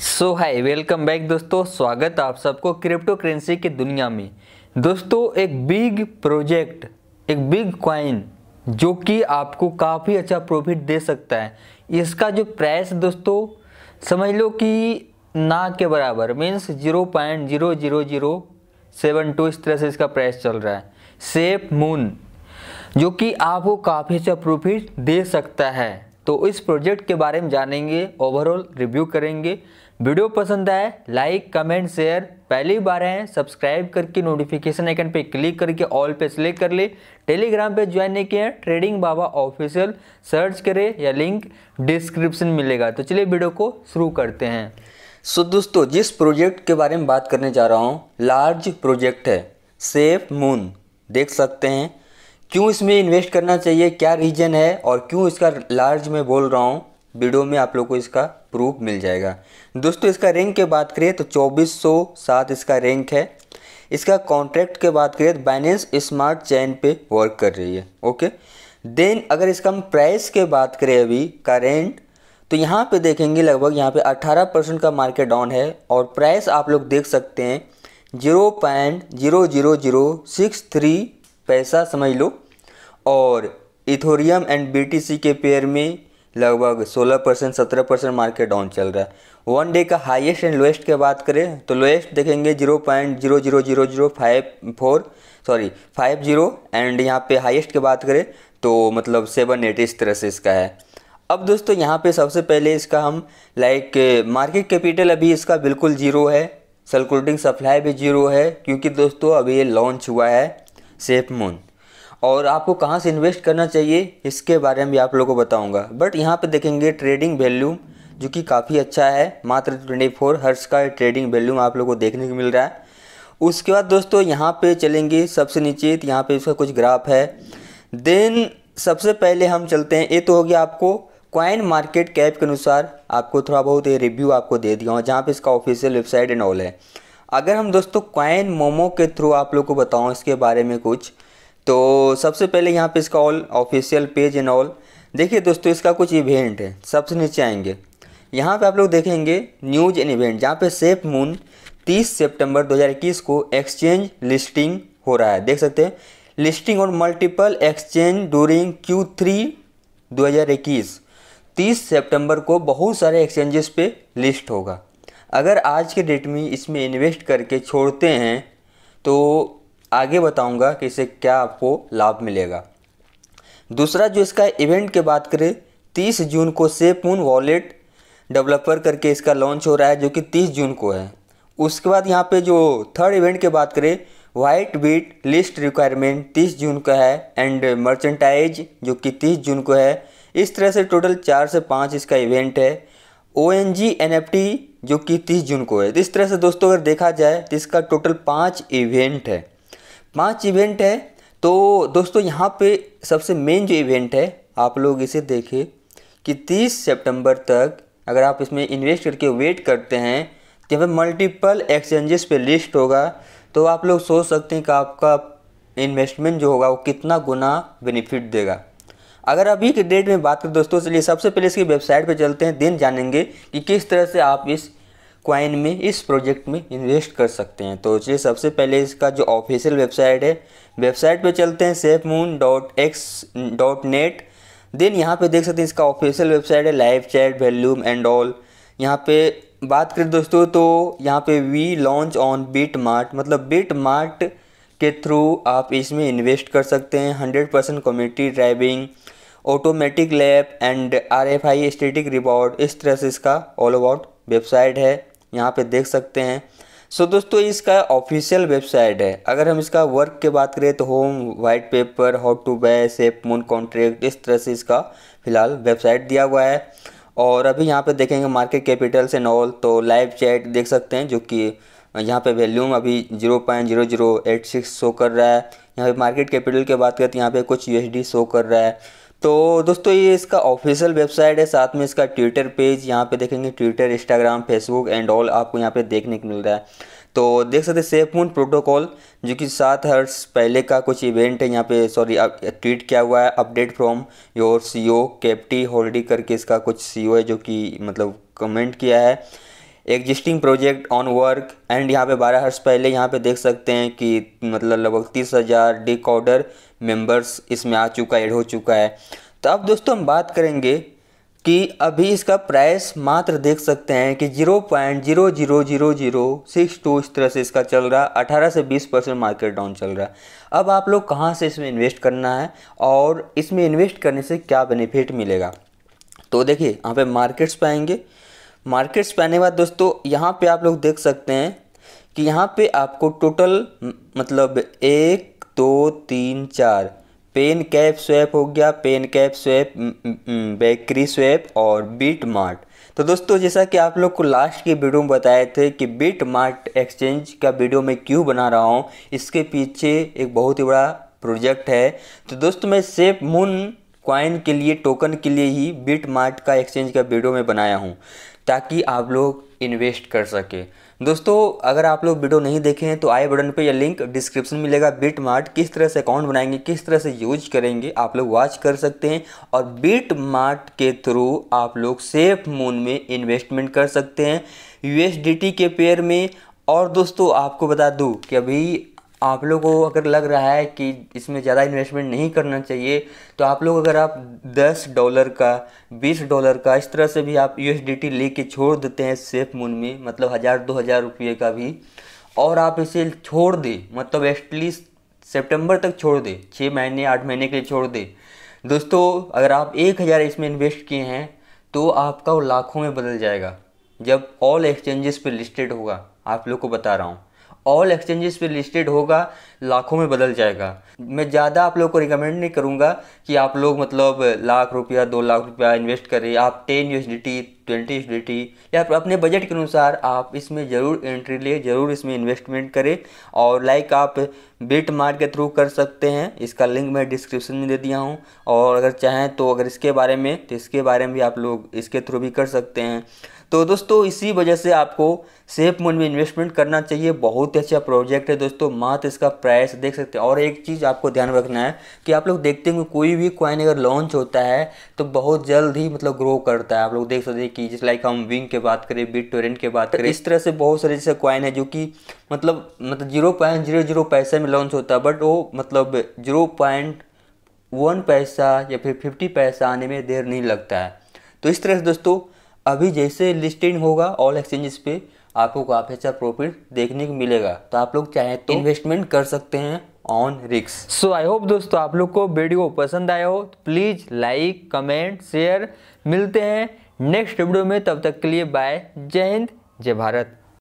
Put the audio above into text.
सो hi welcome back दोस्तों स्वागत आप सबको क्रिप्टो करेंसी की दुनिया में दोस्तों एक बिग प्रोजेक्ट एक बिग क्वाइन जो कि आपको काफ़ी अच्छा प्रॉफिट दे सकता है इसका जो प्राइस दोस्तों समझ लो कि ना के बराबर means zero point zero zero zero seven two इस तरह से इसका प्राइस चल रहा है सेफ मून जो कि आपको काफ़ी अच्छा प्रॉफिट दे सकता है तो इस प्रोजेक्ट के बारे में जानेंगे ओवरऑल रिव्यू करेंगे वीडियो पसंद आए लाइक कमेंट शेयर पहली बार हैं सब्सक्राइब करके नोटिफिकेशन आइकन पे क्लिक करके ऑल पे सेलेक्ट कर ले टेलीग्राम पे ज्वाइन नहीं किया ट्रेडिंग बाबा ऑफिशियल सर्च करें या लिंक डिस्क्रिप्शन मिलेगा तो चलिए वीडियो को शुरू करते हैं सो so, दोस्तों जिस प्रोजेक्ट के बारे में बात करने जा रहा हूँ लार्ज प्रोजेक्ट है सेफ मून देख सकते हैं क्यों इसमें इन्वेस्ट करना चाहिए क्या रीजन है और क्यों इसका लार्ज में बोल रहा हूँ वीडियो में आप लोग को इसका प्रूफ मिल जाएगा दोस्तों इसका रैंक की बात करें तो चौबीस सौ सात इसका रैंक है इसका कॉन्ट्रैक्ट के बात करें तो बाइनेंस स्मार्ट चैन पे वर्क कर रही है ओके देन अगर इसका हम प्राइस के बात करें अभी करेंट तो यहाँ पे देखेंगे लगभग यहाँ पे 18 परसेंट का मार्केट डाउन है और प्राइस आप लोग देख सकते हैं zero point zero zero zero six three पैसा समझ लो और इथोरियम एंड बीटीसी के पेयर में लगभग 16 परसेंट सत्रह परसेंट मार्केट डाउन चल रहा है वन डे का हाईएस्ट एंड लोएस्ट की बात करें तो लोएस्ट देखेंगे zero point zero zero zero zero five four sorry five zero and यहाँ पे हाईएस्ट की बात करें तो मतलब सेवन एट इस तरह से इसका है अब दोस्तों यहाँ पे सबसे पहले इसका हम लाइक मार्केट कैपिटल अभी इसका बिल्कुल ज़ीरो है सर्कुलेटिंग सप्लाई भी ज़ीरो है क्योंकि दोस्तों अभी ये लॉन्च हुआ है सेफ मून और आपको कहाँ से इन्वेस्ट करना चाहिए इसके बारे में भी आप लोगों को बताऊँगा बट यहाँ पर देखेंगे ट्रेडिंग वैल्यूम जो कि काफ़ी अच्छा है मात्र ट्वेंटी फोर हर्स का ट्रेडिंग वैल्यूम आप लोगों को देखने को मिल रहा है उसके बाद दोस्तों यहाँ पे चलेंगे सबसे नीचे तो यहाँ पे इसका कुछ ग्राफ है देन सबसे पहले हम चलते हैं ये तो हो गया आपको क्वाइन मार्केट कैप के अनुसार आपको थोड़ा बहुत ये रिव्यू आपको दे दिया हूँ जहाँ पर इसका ऑफिशियल वेबसाइट एंड ऑल है अगर हम दोस्तों क्वाइन मोमो के थ्रू आप लोग को बताऊँ इसके बारे में कुछ तो सबसे पहले यहाँ पे इसका all official page and all देखिए दोस्तों इसका कुछ इवेंट है सबसे नीचे आएंगे यहाँ पे आप लोग देखेंगे न्यूज एंड इवेंट जहाँ पे सेफ मून 30 सितंबर 2021 को एक्सचेंज लिस्टिंग हो रहा है देख सकते हैं लिस्टिंग और multiple exchange during Q three दो हज़ार को बहुत सारे एक्सचेंजेस पे लिस्ट होगा अगर आज के डेट में इसमें इन्वेस्ट करके छोड़ते हैं तो आगे बताऊंगा कि इससे क्या आपको लाभ मिलेगा दूसरा जो इसका इवेंट की बात करें 30 जून को सेपून वॉलेट डेवलपर करके इसका लॉन्च हो रहा है जो कि 30 जून को है उसके बाद यहाँ पे जो थर्ड इवेंट की बात करें वाइट बीट लिस्ट रिक्वायरमेंट 30 जून का है एंड मर्चेंटाइज जो कि 30 जून को है इस तरह से टोटल चार से पाँच इसका इवेंट है O N G N F T जो कि तीस जून को है इस तरह से दोस्तों अगर देखा जाए तो इसका टोटल पाँच इवेंट है पांच इवेंट है तो दोस्तों यहाँ पे सबसे मेन जो इवेंट है आप लोग इसे देखें कि 30 सितंबर तक अगर आप इसमें इन्वेस्ट करके वेट करते हैं तो यहाँ मल्टीपल एक्सचेंजेस पे लिस्ट होगा तो आप लोग सोच सकते हैं कि आपका इन्वेस्टमेंट जो होगा वो कितना गुना बेनिफिट देगा अगर अभी के डेट में बात करें दोस्तों चलिए सबसे पहले इसकी वेबसाइट पर चलते हैं दिन जानेंगे कि किस तरह से आप इस क्वाइन में इस प्रोजेक्ट में इन्वेस्ट कर सकते हैं तो चलिए सबसे पहले इसका जो ऑफिशियल वेबसाइट है वेबसाइट पे चलते हैं SafeMoon dot X dot net then यहाँ पर देख सकते हैं इसका ऑफिशियल वेबसाइट है live chat volume and all यहाँ पे बात करें दोस्तों तो यहाँ पे we launch on BitMart मतलब बीट मार्ट के थ्रू आप इसमें इन्वेस्ट कर सकते हैं hundred percent community driving automatic lab and R F I static reward इस तरह से इसका ऑल अबाउट वेबसाइट है यहाँ पे देख सकते हैं सो so, दोस्तों इसका ऑफिशियल वेबसाइट है अगर हम इसका वर्क की बात करें तो home white paper how to buy SafeMoon contract इस तरह से इसका फिलहाल वेबसाइट दिया हुआ है और अभी यहाँ पे देखेंगे मार्केट कैपिटल से नॉल तो लाइव चैट देख सकते हैं जो कि यहाँ पे वैल्यूम अभी zero point zero zero eight six show कर रहा है यहाँ पे मार्केट कैपिटल की बात करें तो यहाँ पे कुछ यूएसडी शो कर रहा है तो दोस्तों ये इसका ऑफिशियल वेबसाइट है साथ में इसका ट्विटर पेज यहाँ पे देखेंगे Twitter Instagram Facebook and all आपको यहाँ पे देखने को मिल रहा है तो देख सकते सेफ मून प्रोटोकॉल जो कि सात हर्ष पहले का कुछ इवेंट है यहाँ पे सॉरी ट्वीट किया हुआ है update from your C O कैप्टी होल्डी करके इसका कुछ सी ओ e है जो कि मतलब कमेंट किया है existing project on work and यहाँ पे बारह हर्ष पहले यहाँ पे देख सकते हैं कि मतलब लगभग तीस हज़ार डिकॉर्डर मेंबर्स इसमें आ चुका ऐड हो चुका है तो अब दोस्तों हम बात करेंगे कि अभी इसका प्राइस मात्र देख सकते हैं कि zero point zero zero zero zero six two इस तरह से इसका चल रहा है अठारह से बीस परसेंट मार्केट डाउन चल रहा है अब आप लोग कहाँ से इसमें इन्वेस्ट करना है और इसमें इन्वेस्ट करने से क्या बेनिफिट मिलेगा तो देखिए यहाँ पे मार्केट्स पाएंगे मार्केट्स पाने के बाद दोस्तों यहाँ पर आप लोग देख सकते हैं कि यहाँ पर आपको टोटल मतलब एक दो तीन चार पेन कैप स्वैप हो गया PancakeSwap BakerySwap और बीट मार्ट तो दोस्तों जैसा कि आप लोग को लास्ट के वीडियो में बताए थे कि बीट मार्ट एक्सचेंज का वीडियो मैं क्यों बना रहा हूँ इसके पीछे एक बहुत ही बड़ा प्रोजेक्ट है तो दोस्तों मैं सेफ मून क्वाइन के लिए टोकन के लिए ही बीट मार्ट का एक्सचेंज का वीडियो में बनाया हूँ ताकि आप लोग इन्वेस्ट कर सके दोस्तों अगर आप लोग वीडियो नहीं देखे हैं तो आई बटन पे यह लिंक डिस्क्रिप्शन मिलेगा बीट मार्ट किस तरह से अकाउंट बनाएंगे किस तरह से यूज करेंगे आप लोग वॉच कर सकते हैं और बीट मार्ट के थ्रू आप लोग सेफ मून में इन्वेस्टमेंट कर सकते हैं यूएसडीटी के पेयर में और दोस्तों आपको बता दूँ कि अभी आप लोगों को अगर लग रहा है कि इसमें ज़्यादा इन्वेस्टमेंट नहीं करना चाहिए तो आप लोग अगर आप 10 डॉलर का 20 डॉलर का इस तरह से भी आप यू ले कर छोड़ देते हैं सेफ मून में मतलब हज़ार दो हज़ार रुपये का भी और आप इसे छोड़ दें मतलब एटलीस्ट सेप्टेम्बर तक छोड़ दें छः महीने आठ महीने के लिए छोड़ दें दोस्तों अगर आप एक हज़ार इसमें इन्वेस्ट किए हैं तो आपका वो लाखों में बदल जाएगा जब ऑल एक्सचेंजेस पे लिस्टेड होगा आप लोग को बता रहा हूँ ऑल एक्सचेंजेस पे लिस्टेड होगा लाखों में बदल जाएगा मैं ज़्यादा आप लोग को रिकमेंड नहीं करूँगा कि आप लोग मतलब लाख रुपया दो लाख रुपया इन्वेस्ट करें आप टेन यू ट्वेंटी ट्वेंटी या अपने बजट के अनुसार आप इसमें ज़रूर एंट्री लें ज़रूर इसमें इन्वेस्टमेंट करें और लाइक आप बिट मार्ट के थ्रू कर सकते हैं इसका लिंक मैं डिस्क्रिप्शन में दे दिया हूँ और अगर चाहें तो अगर इसके बारे में तो इसके बारे में भी आप लोग इसके थ्रू भी कर सकते हैं तो दोस्तों इसी वजह से आपको सेफ मोड में इन्वेस्टमेंट करना चाहिए बहुत ही अच्छा प्रोजेक्ट है दोस्तों मात्र इसका प्राइस देख सकते हैं और एक चीज़ आपको ध्यान रखना है कि आप लोग देखते हैं कोई भी कॉइन अगर लॉन्च होता है तो बहुत जल्द ही मतलब ग्रो करता है आप लोग देख सकते हैं की जैसे लाइक हम विंग के बात करें बिट टोरेंट के बात तो करें इस तरह से बहुत सारे जैसे कॉइन है जो कि मतलब मतलब जीरो पॉइंट जीरो जीरो पैसे में लॉन्च होता है बट वो मतलब जीरो पॉइंट वन पैसा या फिर फिफ्टी पैसा आने में देर नहीं लगता है तो इस तरह से दोस्तों अभी जैसे लिस्टिंग होगा ऑल एक्सचेंजेस पे आपको काफ़ी अच्छा प्रॉफिट देखने को मिलेगा तो आप लोग चाहे तो इन्वेस्टमेंट कर सकते हैं ऑन रिक्स सो आई होप दोस्तों आप लोग को वीडियो पसंद आया हो तो प्लीज़ लाइक कमेंट शेयर मिलते हैं नेक्स्ट वीडियो में तब तक के लिए बाय जय हिंद जय भारत